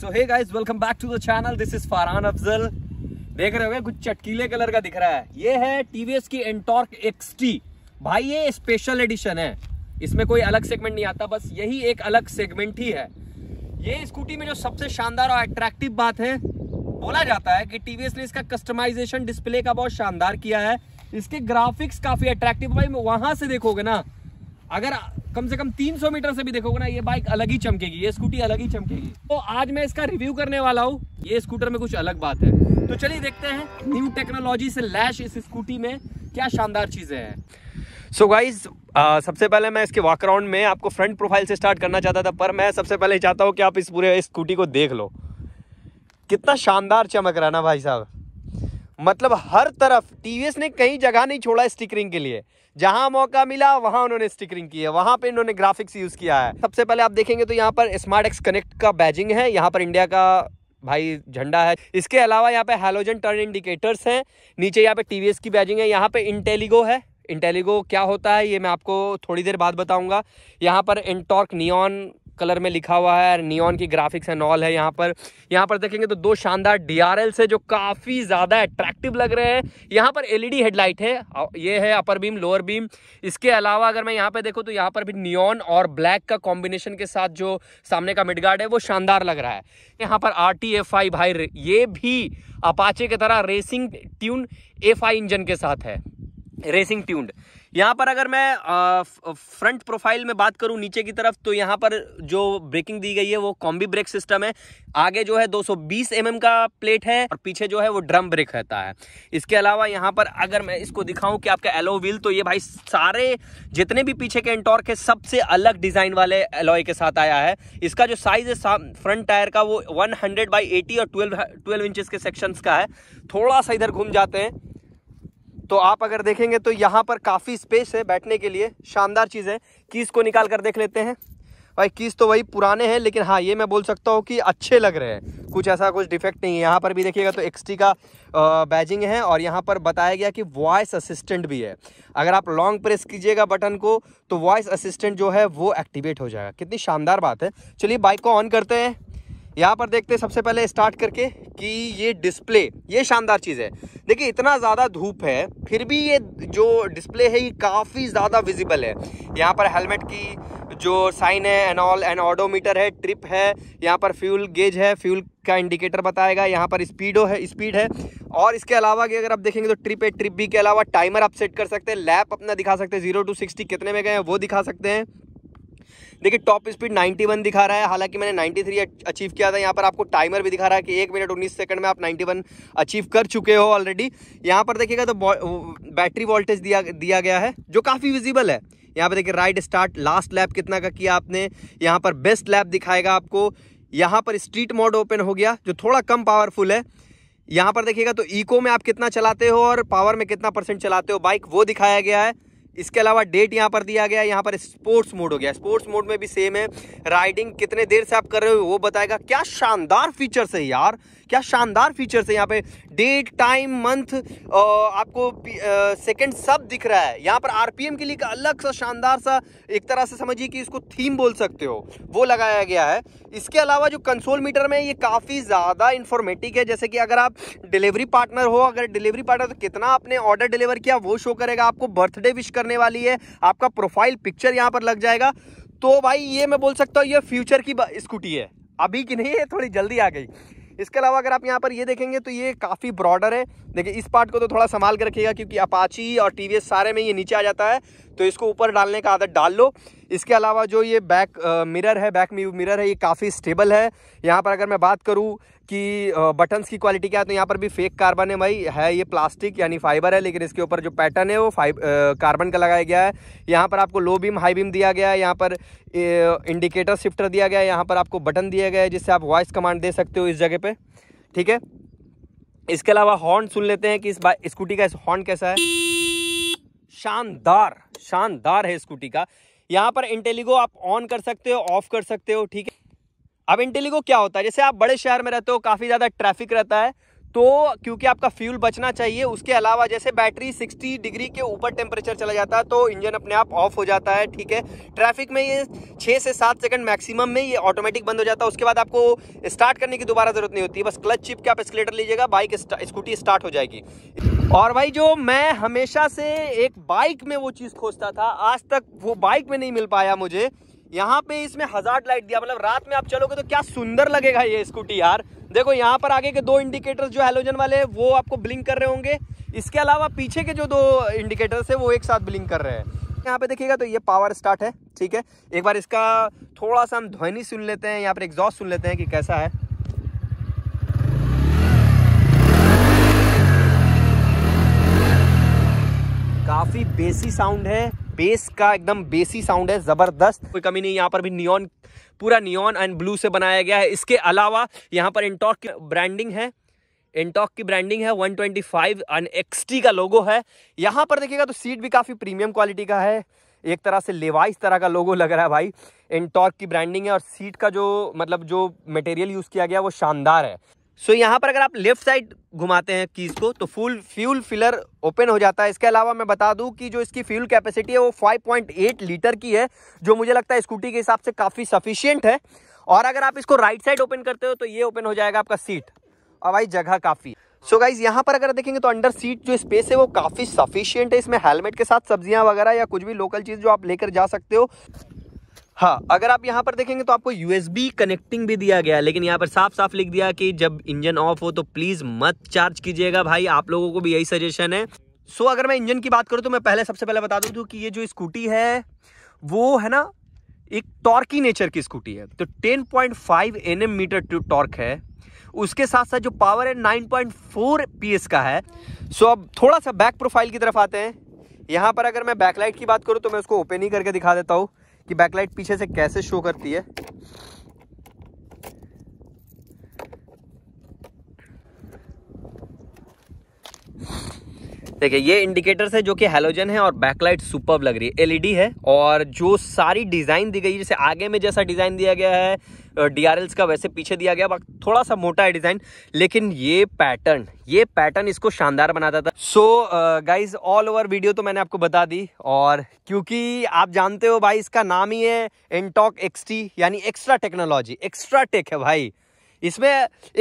so hey guys welcome back to the channel this is Faran Afzal देख रहे हो कुछ चटकीले कलर का दिख रहा है ये है टीवीएस की एंटॉर्क एक्स भाई ये स्पेशल एडिशन है इसमें कोई अलग सेगमेंट नहीं आता बस यही एक अलग सेगमेंट ही है ये स्कूटी में जो सबसे शानदार और अट्रैक्टिव बात है बोला जाता है कि टीवीएस ने इसका कस्टमाइजेशन डिस्प्ले का बहुत शानदार किया है इसके ग्राफिक्स काफी अट्रैक्टिव भाई वहां से देखोगे ना अगर कम से कम 300 मीटर से भी देखोगे ना ये बाइक अलग ही चमकेगी ये स्कूटी अलग ही चमकेगी तो आज मैं इसका रिव्यू करने वाला हूँ ये स्कूटर में कुछ अलग बात है तो चलिए देखते हैं न्यू टेक्नोलॉजी से लैश इस स्कूटी में क्या शानदार चीज़ें हैं सो so गाइज सबसे पहले मैं इसके वॉकराउंड में आपको फ्रंट प्रोफाइल से स्टार्ट करना चाहता था पर मैं सबसे पहले चाहता हूँ कि आप इस पूरे स्कूटी को देख लो कितना शानदार चमक रहा है ना भाई साहब मतलब हर तरफ टीवीएस ने कहीं जगह नहीं छोड़ा स्टिकरिंग के लिए जहां मौका मिला वहां उन्होंने स्टिकरिंग की है वहां पे इन्होंने ग्राफिक्स यूज किया है सबसे पहले आप देखेंगे तो यहाँ पर स्मार्ट एक्स कनेक्ट का बैजिंग है यहाँ पर इंडिया का भाई झंडा है इसके अलावा यहाँ पे हेलोजन टर्न इंडिकेटर्स हैं नीचे यहाँ पे टीवीएस की बैजिंग है यहाँ पे इंटेलिगो है इंटेलिगो क्या होता है ये मैं आपको थोड़ी देर बाद बताऊंगा यहाँ पर इंटॉर्क नियॉन कलर में लिखा हुआ है नियॉन की ग्राफिक्स एंड ऑल है यहाँ पर यहाँ पर देखेंगे तो दो शानदार डी से जो काफ़ी ज़्यादा अट्रैक्टिव लग रहे हैं यहाँ पर एलईडी हेडलाइट e है ये है अपर बीम लोअर बीम इसके अलावा अगर मैं यहाँ पर देखूँ तो यहाँ पर भी नियॉन और ब्लैक का कॉम्बिनेशन के साथ जो सामने का मिडगार्ड है वो शानदार लग रहा है यहाँ पर आर टी एफ आई भाई ये भी अपाचे की तरह racing tune F I engine के साथ है रेसिंग ट्यून्ड यहाँ पर अगर मैं फ्रंट प्रोफाइल में बात करूँ नीचे की तरफ तो यहाँ पर जो ब्रेकिंग दी गई है वो कॉम्बी ब्रेक सिस्टम है आगे जो है 220 mm का प्लेट है और पीछे जो है वो ड्रम ब्रेक रहता है इसके अलावा यहाँ पर अगर मैं इसको दिखाऊँ कि आपका एलो व्हील तो ये भाई सारे जितने भी पीछे के एंटॉर्क है सबसे अलग डिज़ाइन वाले एलोए के साथ आया है इसका जो साइज़ है फ्रंट टायर का वो वन हंड्रेड बाई एटी और ट्वेल्व ट्वेल्व इंचज़ के सेक्शन का है थोड़ा सा इधर घूम जाते हैं तो आप अगर देखेंगे तो यहाँ पर काफ़ी स्पेस है बैठने के लिए शानदार चीज़ है कीस को निकाल कर देख लेते हैं भाई कीस तो वही पुराने हैं लेकिन हाँ ये मैं बोल सकता हूँ कि अच्छे लग रहे हैं कुछ ऐसा कुछ डिफेक्ट नहीं है यहाँ पर भी देखिएगा तो एक्सटी का बैजिंग है और यहाँ पर बताया गया कि वॉइस असिस्टेंट भी है अगर आप लॉन्ग प्रेस कीजिएगा बटन को तो वॉइस असिस्टेंट जो है वो एक्टिवेट हो जाएगा कितनी शानदार बात है चलिए बाइक को ऑन करते हैं यहाँ पर देखते हैं सबसे पहले स्टार्ट करके कि ये डिस्प्ले ये शानदार चीज़ है देखिए इतना ज़्यादा धूप है फिर भी ये जो डिस्प्ले है ये काफ़ी ज़्यादा विजिबल है यहाँ पर हेलमेट की जो साइन है एनऑल ऑल ऑडोमीटर है ट्रिप है यहाँ पर फ्यूल गेज है फ्यूल का इंडिकेटर बताएगा यहाँ पर स्पीडो है स्पीड है और इसके अलावा कि अगर आप देखेंगे तो ट्रिप ए ट्रिप बी के अलावा टाइमर आप सेट कर सकते हैं लैप अपना दिखा सकते हैं जीरो टू सिक्सटी कितने में गए हैं वो दिखा सकते हैं देखिए टॉप स्पीड 91 दिखा रहा है हालांकि मैंने 93 अचीव किया था यहाँ पर आपको टाइमर भी दिखा रहा है कि एक मिनट उन्नीस सेकंड में आप 91 अचीव कर चुके हो ऑलरेडी यहाँ पर देखिएगा तो बैटरी वोल्टेज दिया दिया गया है जो काफ़ी विजिबल है यहाँ पर देखिए राइट स्टार्ट लास्ट लैप कितना का किया आपने यहाँ पर बेस्ट लैप दिखाएगा आपको यहाँ पर स्ट्रीट मोड ओपन हो गया जो थोड़ा कम पावरफुल है यहाँ पर देखिएगा तो इको में आप कितना चलाते हो और पावर में कितना परसेंट चलाते हो बाइक वो दिखाया गया है इसके अलावा डेट यहाँ पर दिया गया है यहाँ पर स्पोर्ट्स मोड हो गया स्पोर्ट्स मोड में भी सेम है राइडिंग कितने देर से आप कर रहे हो वो बताएगा क्या शानदार फीचर्स है यार क्या शानदार फीचर्स है यहाँ पे डेट टाइम मंथ आपको सेकंड सब दिख रहा है यहाँ पर आरपीएम के लिए अलग सा शानदार सा एक तरह से समझिए कि इसको थीम बोल सकते हो वो लगाया गया है इसके अलावा जो कंसोल मीटर में ये काफ़ी ज़्यादा इन्फॉर्मेटिव है जैसे कि अगर आप डिलीवरी पार्टनर हो अगर डिलीवरी पार्टनर तो कितना आपने ऑर्डर डिलीवर किया वो शो करेगा आपको बर्थडे विश करने वाली है आपका प्रोफाइल पिक्चर यहाँ पर लग जाएगा तो भाई ये मैं बोल सकता हूँ ये फ्यूचर की स्कूटी है अभी की नहीं है थोड़ी जल्दी आ गई इसके अलावा अगर आप यहाँ पर ये देखेंगे तो ये काफ़ी ब्रॉडर है देखिए इस पार्ट को तो थोड़ा संभाल के रखिएगा क्योंकि अपाची और टी सारे में ये नीचे आ जाता है तो इसको ऊपर डालने का आदत डाल लो इसके अलावा जो ये बैक मिरर है बैक मिरर है ये काफ़ी स्टेबल है यहाँ पर अगर मैं बात करूँ कि बटन्स की क्वालिटी क्या है तो यहाँ पर भी फेक कार्बन है भाई है ये प्लास्टिक यानी फाइबर है लेकिन इसके ऊपर जो पैटर्न है वो फाइब कार्बन का लगाया गया है यहाँ पर आपको लो बीम हाई बीम दिया गया है यहाँ पर इंडिकेटर शिफ्टर दिया गया है यहाँ पर आपको बटन दिया गया है जिससे आप वॉइस कमांड दे सकते हो इस जगह पर ठीक है इसके अलावा हॉर्न सुन लेते हैं कि इस बार स्कूटी का हॉर्न कैसा है शानदार शानदार है स्कूटी का यहाँ पर इंटेलिगो आप ऑन कर सकते हो ऑफ कर सकते हो ठीक है अब इंटेलिगो क्या होता है जैसे आप बड़े शहर में रहते हो काफ़ी ज़्यादा ट्रैफिक रहता है तो क्योंकि आपका फ्यूल बचना चाहिए उसके अलावा जैसे बैटरी 60 डिग्री के ऊपर टेम्परेचर चला जाता है तो इंजन अपने आप ऑफ हो जाता है ठीक है ट्रैफिक में ये छः से सात सेकंड मैक्सिमम में ये ऑटोमेटिक बंद हो जाता है उसके बाद आपको स्टार्ट करने की दोबारा ज़रूरत नहीं होती बस क्लच चिप के आप एस्केलेटर लीजिएगा बाइक स्कूटी स्टार्ट हो जाएगी और भाई जो मैं हमेशा से एक बाइक में वो चीज़ खोजता था आज तक वो बाइक में नहीं मिल पाया मुझे यहाँ पे इसमें हजार लाइट दिया मतलब रात में आप चलोगे तो क्या सुंदर लगेगा ये स्कूटी यार देखो यहाँ पर आगे के दो इंडिकेटर्स जो हेलोजन वाले हैं वो आपको ब्लिंक कर रहे होंगे इसके अलावा पीछे के जो दो इंडिकेटर्स है वो एक साथ ब्लिंक कर रहे हैं यहाँ पे देखिएगा तो ये पावर स्टार्ट है ठीक है एक बार इसका थोड़ा सा हम ध्वनि सुन लेते हैं यहाँ पर एग्जॉस्ट सुन लेते हैं कि कैसा है काफ़ी बेसी साउंड है बेस का एकदम बेसी साउंड है ज़बरदस्त कोई कमी नहीं यहाँ पर भी नियॉन पूरा नियॉन एंड ब्लू से बनाया गया है इसके अलावा यहाँ पर इंटॉक की ब्रांडिंग है इंटॉक की ब्रांडिंग है 125 ट्वेंटी फाइव एंड एक्सटी का लोगो है यहाँ पर देखिएगा तो सीट भी काफ़ी प्रीमियम क्वालिटी का है एक तरह से लेवाइस तरह का लोगो लग रहा है भाई इंटॉक की ब्रांडिंग है और सीट का जो मतलब जो मटेरियल यूज़ किया गया वो शानदार है सो so, यहाँ पर अगर आप लेफ्ट साइड घुमाते हैं कीज़ को तो फुल फ्यूल फिलर ओपन हो जाता है इसके अलावा मैं बता दूं कि जो इसकी फ्यूल कैपेसिटी है वो 5.8 लीटर की है जो मुझे लगता है स्कूटी के हिसाब से काफ़ी सफिशियंट है और अगर आप इसको राइट साइड ओपन करते हो तो ये ओपन हो जाएगा आपका सीट और भाई जगह काफ़ी सो so गाइज यहाँ पर अगर देखेंगे तो अंडर सीट जो स्पेस है वो काफ़ी सफिशियंट है इसमें हेलमेट के साथ सब्जियाँ वगैरह या कुछ भी लोकल चीज़ जो आप लेकर जा सकते हो हाँ अगर आप यहाँ पर देखेंगे तो आपको यूएसबी कनेक्टिंग भी दिया गया है लेकिन यहाँ पर साफ साफ लिख दिया कि जब इंजन ऑफ हो तो प्लीज़ मत चार्ज कीजिएगा भाई आप लोगों को भी यही सजेशन है सो so, अगर मैं इंजन की बात करूँ तो मैं पहले सबसे पहले बता दूँ तो कि ये जो स्कूटी है वो है ना एक टॉर्की नेचर की स्कूटी है तो 10.5 पॉइंट मीटर टू टॉर्क है उसके साथ साथ जो पावर है 9.4 पॉइंट का है सो अब थोड़ा सा बैक प्रोफाइल की तरफ आते हैं यहाँ पर अगर मैं बैकलाइट की बात करूँ तो मैं उसको ओपन ही करके दिखा देता हूँ कि बैकलाइट पीछे से कैसे शो करती है देखिए ये इंडिकेटर्स है जो कि हेलोजन है और बैकलाइट सुपर लग रही है एलईडी e है और जो सारी डिज़ाइन दी गई जैसे आगे में जैसा डिज़ाइन दिया गया है डी का वैसे पीछे दिया गया थोड़ा सा मोटा है डिज़ाइन लेकिन ये पैटर्न ये पैटर्न इसको शानदार बनाता था so guys all over video तो मैंने आपको बता दी और क्योंकि आप जानते हो भाई इसका नाम ही है एनटॉक एक्सटी यानी एक्स्ट्रा टेक्नोलॉजी एक्स्ट्रा टेक है भाई इसमें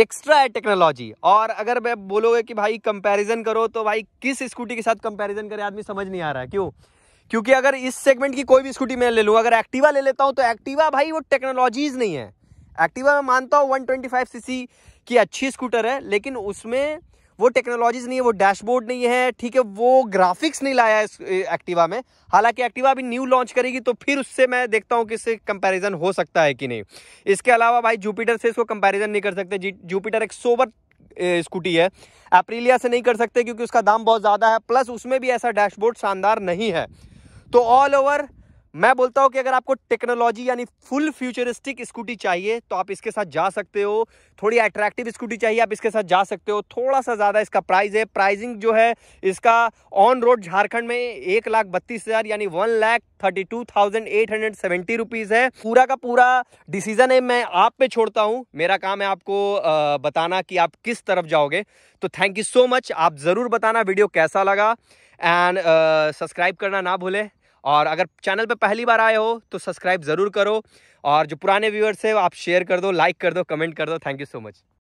एक्स्ट्रा है टेक्नोलॉजी और अगर मैं बोलोगे कि भाई कंपैरिजन करो तो भाई किस स्कूटी के साथ कंपैरिजन करे आदमी समझ नहीं आ रहा है क्यों क्योंकि अगर इस सेगमेंट की कोई भी स्कूटी मैं ले लूँ अगर एक्टिवा ले लेता हूँ तो एक्टिवा भाई वो टेक्नोलॉजीज नहीं है एक्टिवा मैं मानता हूँ वन सीसी की अच्छी स्कूटर है लेकिन उसमें वो टेक्नोलॉजीज नहीं है वो डैशबोर्ड नहीं है ठीक है वो ग्राफिक्स नहीं लाया है इस एक्टिवा में हालांकि एक्टिवा अभी न्यू लॉन्च करेगी तो फिर उससे मैं देखता हूँ कि इससे कंपेरिजन हो सकता है कि नहीं इसके अलावा भाई जुपिटर से इसको कंपेरिजन नहीं कर सकते जुपिटर एक सोवर स्कूटी है अप्रीलिया से नहीं कर सकते क्योंकि उसका दाम बहुत ज़्यादा है प्लस उसमें भी ऐसा डैशबोर्ड शानदार नहीं है तो ऑल ओवर मैं बोलता हूँ कि अगर आपको टेक्नोलॉजी यानी फुल फ्यूचरिस्टिक स्कूटी चाहिए तो आप इसके साथ जा सकते हो थोड़ी अट्रैक्टिव स्कूटी चाहिए आप इसके साथ जा सकते हो थोड़ा सा ज़्यादा इसका प्राइस है प्राइसिंग जो है इसका ऑन रोड झारखंड में एक लाख बत्तीस हज़ार यानी one lakh thirty two thousand eight hundred seventy rupees है पूरा का पूरा डिसीजन है मैं आप पे छोड़ता हूँ मेरा काम है आपको बताना कि आप किस तरफ जाओगे तो थैंक यू सो मच आप ज़रूर बताना वीडियो कैसा लगा एंड सब्सक्राइब करना ना भूलें और अगर चैनल पर पहली बार आए हो तो सब्सक्राइब ज़रूर करो और जो पुराने व्यूअर्स है आप शेयर कर दो लाइक कर दो कमेंट कर दो थैंक यू सो मच